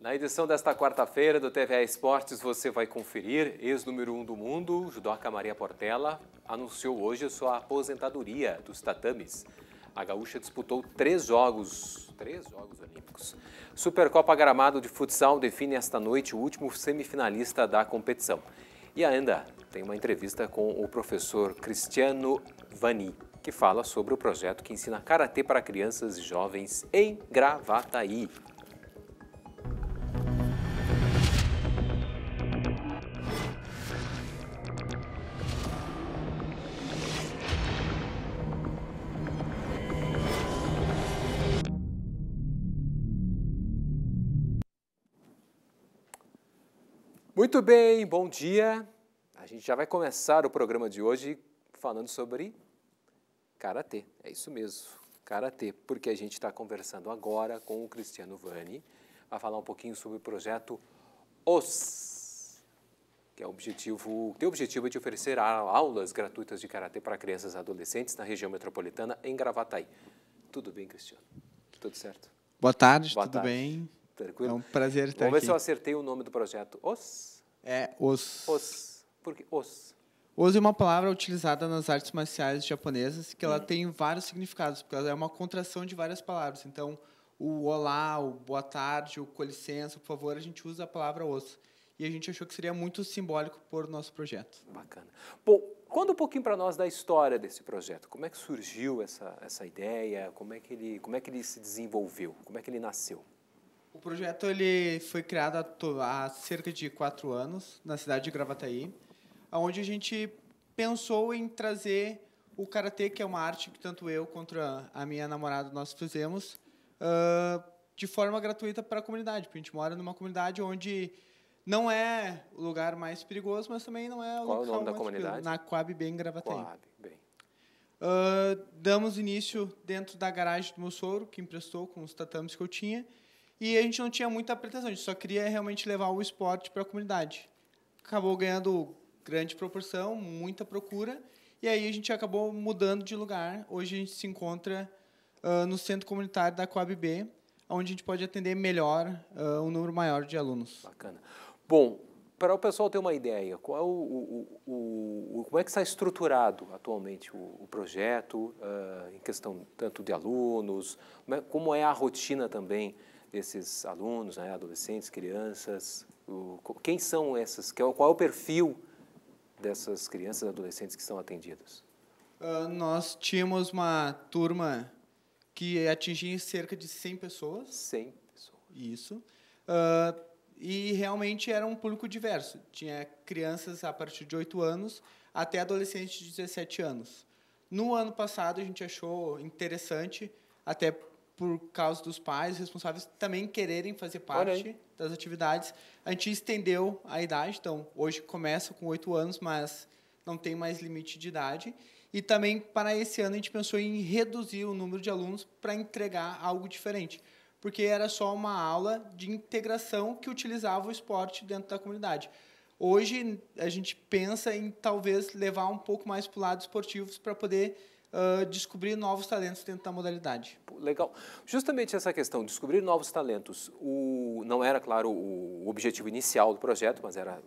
Na edição desta quarta-feira do TVA Esportes, você vai conferir. Ex-número 1 um do mundo, judoca Maria Portela, anunciou hoje sua aposentadoria dos tatames. A gaúcha disputou três jogos, três jogos olímpicos. Supercopa Gramado de Futsal define esta noite o último semifinalista da competição. E ainda tem uma entrevista com o professor Cristiano Vani, que fala sobre o projeto que ensina karatê para crianças e jovens em Gravataí. Muito bem, bom dia. A gente já vai começar o programa de hoje falando sobre karatê. É isso mesmo, karatê, porque a gente está conversando agora com o Cristiano Vani, a falar um pouquinho sobre o projeto OS, que é o objetivo, teu objetivo é de oferecer aulas gratuitas de karatê para crianças e adolescentes na região metropolitana em Gravataí. Tudo bem, Cristiano? Tudo certo? Boa tarde, Boa tudo tarde. bem? Tranquilo? É um prazer estar Vamos aqui. Vamos ver se eu acertei o nome do projeto. Os? É, os. Os. Por que os? Os é uma palavra utilizada nas artes marciais japonesas que ela hum. tem vários significados, porque ela é uma contração de várias palavras. Então, o olá, o boa tarde, o com licença, por favor, a gente usa a palavra os. E a gente achou que seria muito simbólico por nosso projeto. Bacana. Bom, Conta um pouquinho para nós da história desse projeto. Como é que surgiu essa, essa ideia? Como é, que ele, como é que ele se desenvolveu? Como é que ele nasceu? O projeto ele foi criado há cerca de quatro anos na cidade de Gravataí, onde a gente pensou em trazer o karatê, que é uma arte que tanto eu quanto a minha namorada nós fizemos, uh, de forma gratuita para a comunidade, porque a gente mora numa comunidade onde não é o lugar mais perigoso, mas também não é o Qual local é o nome da comunidade? Na Coab Bem Gravataí. Coab Bem. Uh, damos início dentro da garagem do meu sogro, que emprestou com os tatames que eu tinha, e a gente não tinha muita pretensão, a gente só queria realmente levar o esporte para a comunidade. Acabou ganhando grande proporção, muita procura, e aí a gente acabou mudando de lugar. Hoje a gente se encontra uh, no centro comunitário da Coab B, onde a gente pode atender melhor uh, um número maior de alunos. Bacana. Bom, para o pessoal ter uma ideia, qual o, o, o, o, como é que está estruturado atualmente o, projeto, uh, em questão tanto de alunos, como é, é a rotina também desses alunos, né, adolescentes, crianças? O, quem são essas? É qual é o perfil dessas crianças e adolescentes que são atendidas? Uh, nós tínhamos uma turma que atingia cerca de 100 pessoas. 100 pessoas. Isso. Uh, e realmente era um público diverso. Tinha crianças a partir de 8 anos até adolescentes de 17 anos. No ano passado, a gente achou interessante, até por causa dos pais responsáveis também quererem fazer parte das atividades. A gente estendeu a idade, então hoje começa com oito anos, mas não tem mais limite de idade. E também para esse ano a gente pensou em reduzir o número de alunos para entregar algo diferente, porque era só uma aula de integração que utilizava o esporte dentro da comunidade. Hoje a gente pensa em talvez levar um pouco mais para o lado esportivo para poder uh, descobrir novos talentos dentro da modalidade. Legal. Justamente essa questão, descobrir novos talentos, o, não era, claro, o objetivo inicial do projeto, mas era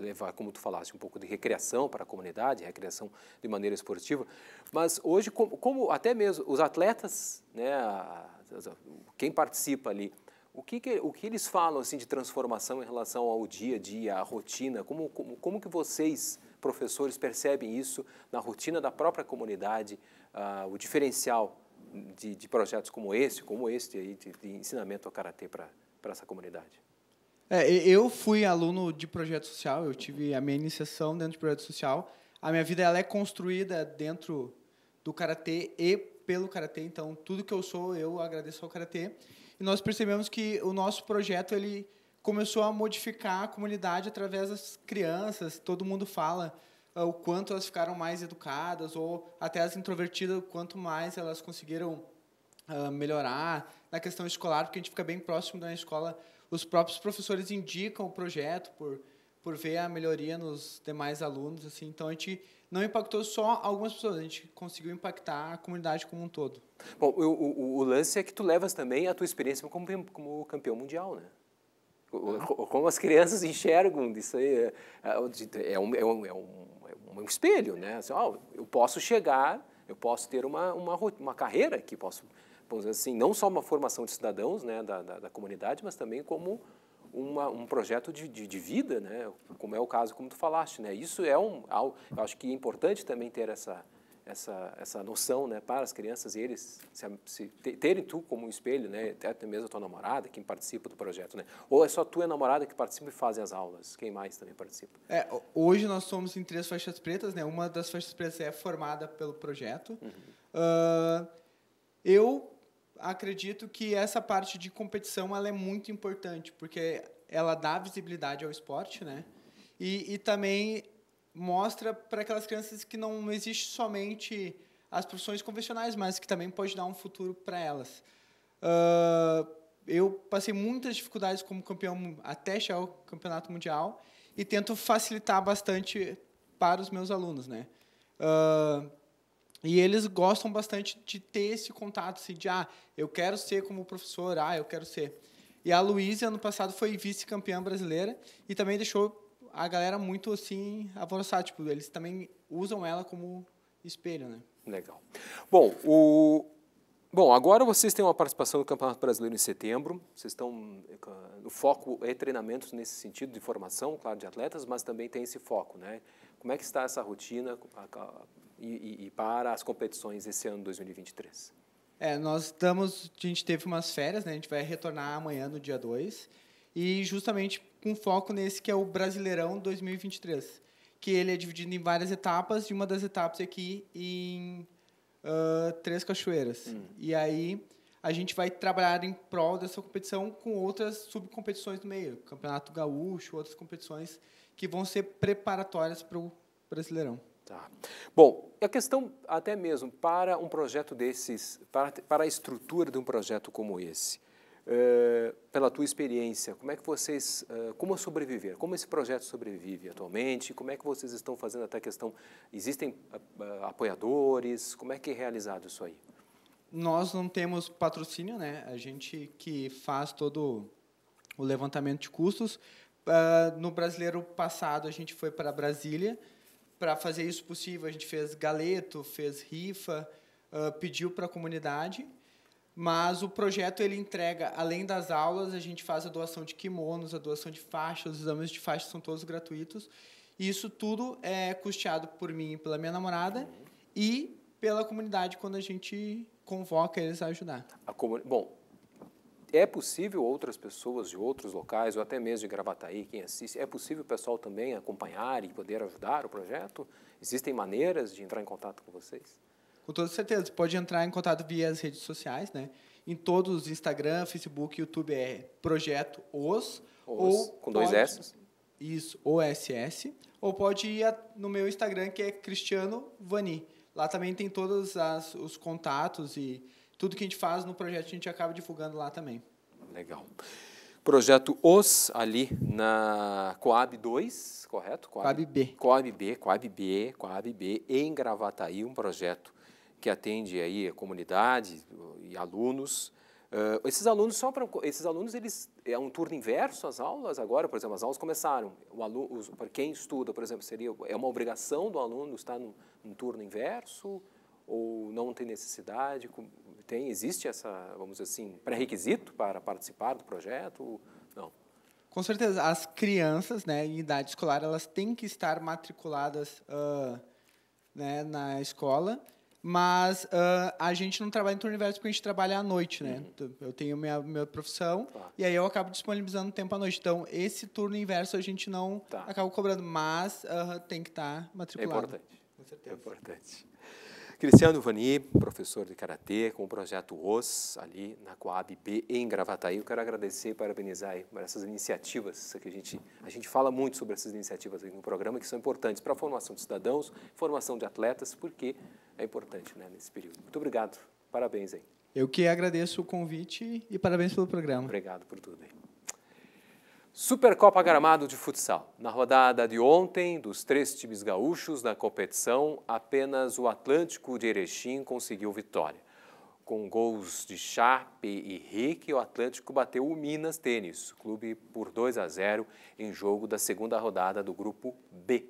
levar, como tu falaste, um pouco de recreação para a comunidade, recreação de maneira esportiva. Mas hoje, como, como até mesmo os atletas, né, a, a, quem participa ali, o que, que, o que eles falam assim de transformação em relação ao dia a dia, à rotina? Como, como, como que vocês professores percebem isso na rotina da própria comunidade, ah, o diferencial de, de, projetos como esse, como este aí, de, de ensinamento ao Karatê para essa comunidade? É, eu fui aluno de projeto social, eu tive a minha iniciação dentro de projeto social. A minha vida ela é construída dentro do Karatê e pelo Karatê, então tudo que eu sou, eu agradeço ao Karatê. E nós percebemos que o nosso projeto, ele começou a modificar a comunidade através das crianças. Todo mundo fala uh, o quanto elas ficaram mais educadas, ou até as introvertidas, o quanto mais elas conseguiram uh, melhorar na questão escolar, porque a gente fica bem próximo da escola. Os próprios professores indicam o projeto por, por ver a melhoria nos demais alunos. assim Então, a gente não impactou só algumas pessoas, a gente conseguiu impactar a comunidade como um todo. Bom, o, o, o lance é que tu levas também a tua experiência como, como campeão mundial, né? Como as crianças enxergam isso aí, é, é, é, é um, é um, é um, é um espelho, né? Assim, oh, eu posso chegar, eu posso ter uma, uma, uma carreira que posso, vamos dizer assim, não só uma formação de cidadãos né, da, da, da comunidade, mas também como uma, um projeto de, de, de, vida, né? como é o caso, como tu falaste. Né? Isso é um, eu acho que é importante também ter essa, essa, essa noção né, para as crianças e eles se, se terem tu como um espelho, né, até mesmo a tua namorada, quem participa do projeto. Né? Ou é só tu e a namorada que participam e fazem as aulas? Quem mais também participa? É, hoje nós somos em três faixas pretas. Né? Uma das faixas pretas é formada pelo projeto. Uhum. Uh, eu acredito que essa parte de competição ela é muito importante, porque ela dá visibilidade ao esporte, né? E, e também mostra para aquelas crianças que não existe somente as profissões convencionais, mas que também pode dar um futuro para elas. Uh, eu passei muitas dificuldades como campeão até chegar ao campeonato mundial e tento facilitar bastante para os meus alunos, né? Uh, e eles gostam bastante de ter esse contato, assim, de ah, eu quero ser como professor, ah, eu quero ser. E a Luísa, ano passado, foi vice-campeã brasileira e também deixou a galera muito assim avançar, tipo, eles também usam ela como espelho, né? Legal. Bom, o Bom, agora vocês têm uma participação no Campeonato Brasileiro em setembro. Vocês estão eh, o foco é treinamentos nesse sentido de formação, claro, de atletas, mas também tem esse foco, né? Como é que está essa rotina e, e, e para as competições esse ano 2023? É, nós estamos, a gente teve umas férias, né? A gente vai retornar amanhã no dia 2 e justamente com foco nesse que é o Brasileirão 2023, que ele é dividido em várias etapas, e uma das etapas é aqui em uh, Três Cachoeiras. Hum. E aí a gente vai trabalhar em prol dessa competição com outras subcompetições no meio, Campeonato Gaúcho, outras competições que vão ser preparatórias para o Brasileirão. Tá. Bom, a questão até mesmo para um projeto desses, para, para a estrutura de um projeto como esse, eh, pela tua experiência, como é que vocês, eh, como sobreviver, como esse projeto sobrevive atualmente, como é que vocês estão fazendo até a questão, existem eh, apoiadores, como é que é realizado isso aí? Nós não temos patrocínio, né? A gente que faz todo o levantamento de custos. Ah, no brasileiro passado, a gente foi para Brasília para fazer isso possível. A gente fez galeto, fez rifa, ah, pediu para a comunidade mas o projeto ele entrega, além das aulas, a gente faz a doação de kimonos, a doação de faixas, os exames de faixas são todos gratuitos. E isso tudo é custeado por mim e pela minha namorada e pela comunidade quando a gente convoca eles a ajudar. A comuni... Bom, é possível outras pessoas de outros locais, ou até mesmo de Gravataí, quem assiste, é possível o pessoal também acompanhar e poder ajudar o projeto? Existem maneiras de entrar em contato com vocês? Com toda certeza. Pode entrar em contato via as redes sociais, né? Em todos, Instagram, Facebook, YouTube é Projeto Os. Os ou com pode, dois S. Isso, OSS. Ou pode ir no meu Instagram, que é Cristiano Vani. Lá também tem todos as, os contatos e tudo que a gente faz no projeto, a gente acaba divulgando lá também. Legal. Projeto Os, ali na Coab 2, correto? Coab, Coab B. Coab B, Coab B, Coab B, em Gravataí, um projeto que atende aí a comunidade e alunos. Uh, esses alunos só para esses alunos eles é um turno inverso as aulas agora, por exemplo, as aulas começaram. O aluno, para quem estuda, por exemplo, seria é uma obrigação do aluno estar num, num turno inverso ou não tem necessidade? Tem existe essa vamos dizer assim pré-requisito para participar do projeto? Não. Com certeza, as crianças, né, em idade escolar, elas têm que estar matriculadas, uh, né, na escola. Mas uh, a gente não trabalha em turno inverso porque a gente trabalha à noite, né? Uhum. Então, eu tenho minha, minha profissão tá. e aí eu acabo disponibilizando tempo à noite. Então, esse turno inverso a gente não tá. acaba cobrando, mas uh, tem que estar tá é matriculado. É importante. Com certeza. É importante. Cristiano Vani, professor de Karatê, com o projeto Os ali na Coab B, em Gravataí. Eu quero agradecer e parabenizar aí por essas iniciativas, que a gente, a gente fala muito sobre essas iniciativas aí no programa, que são importantes para a formação de cidadãos, formação de atletas, porque é importante né, nesse período. Muito obrigado, parabéns aí. Eu que agradeço o convite e parabéns pelo programa. Obrigado por tudo aí. Supercopa Gramado de Futsal. Na rodada de ontem, dos três times gaúchos na competição, apenas o Atlântico de Erechim conseguiu vitória. Com gols de Chape e Rick, o Atlântico bateu o Minas Tênis Clube por 2 a 0 em jogo da segunda rodada do Grupo B.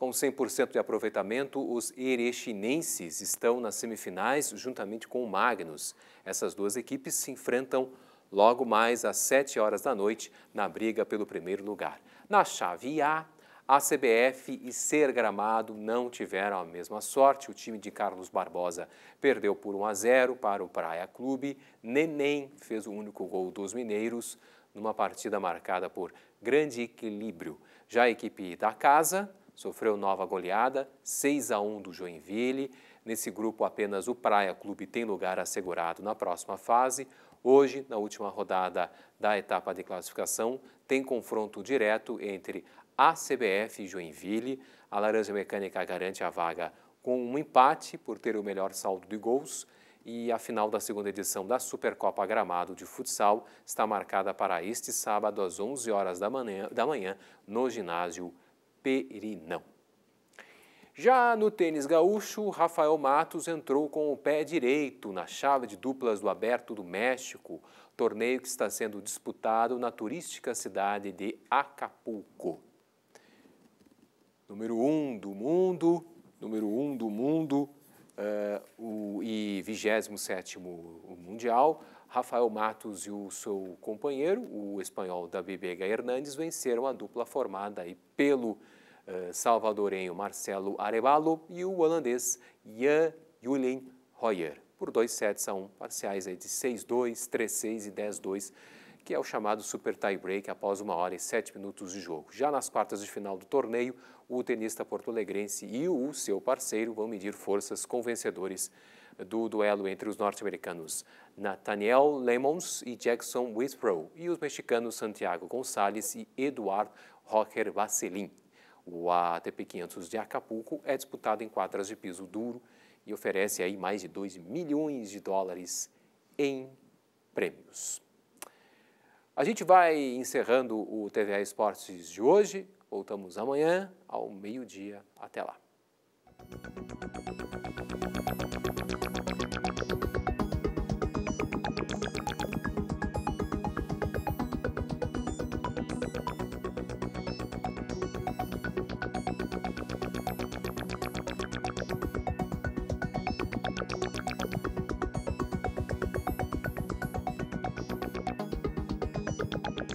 Com 100% de aproveitamento, os erechinenses estão nas semifinais juntamente com o Magnus. Essas duas equipes se enfrentam logo mais às 7 horas da noite, na briga pelo primeiro lugar. Na chave A, a CBF e Ser Gramado não tiveram a mesma sorte. O time de Carlos Barbosa perdeu por 1 a 0 para o Praia Clube. Neném fez o único gol dos mineiros numa partida marcada por grande equilíbrio. Já a equipe da casa sofreu nova goleada, 6 a 1 do Joinville. Nesse grupo, apenas o Praia Clube tem lugar assegurado na próxima fase. Hoje, na última rodada da etapa de classificação, tem confronto direto entre a CBF e Joinville. A Laranja Mecânica garante a vaga com um empate por ter o melhor saldo de gols e a final da segunda edição da Supercopa Gramado de Futsal está marcada para este sábado às 11 horas da manhã, da manhã no ginásio Perinão. Já no tênis gaúcho, Rafael Matos entrou com o pé direito na chave de duplas do Aberto do México, torneio que está sendo disputado na turística cidade de Acapulco. Número 1 um do mundo, número 1 um do mundo uh, o, e 27 Mundial, Rafael Matos e o seu companheiro, o espanhol David Vega Hernández, venceram a dupla formada aí pelo eh, salvadorenho Marcelo Arevalo e o holandês Jan Julien Royer, por dois sets a 1, um, parciais aí de 6-2, 3-6 e 10-2, que é o chamado super tie break após uma hora e sete minutos de jogo. Já nas quartas de final do torneio, o tenista porto-alegrense e o seu parceiro vão medir forças com vencedores do duelo entre os norte-americanos Nathaniel Lemons e Jackson Withrow e os mexicanos Santiago Gonçalves e Eduardo Rocker Vasselin. O ATP 500 de Acapulco é disputado em quadras de piso duro e oferece aí mais de 2 milhões de dólares em prêmios. A gente vai encerrando o TVA Esportes de hoje. Voltamos amanhã ao meio-dia. Até lá. Thank you.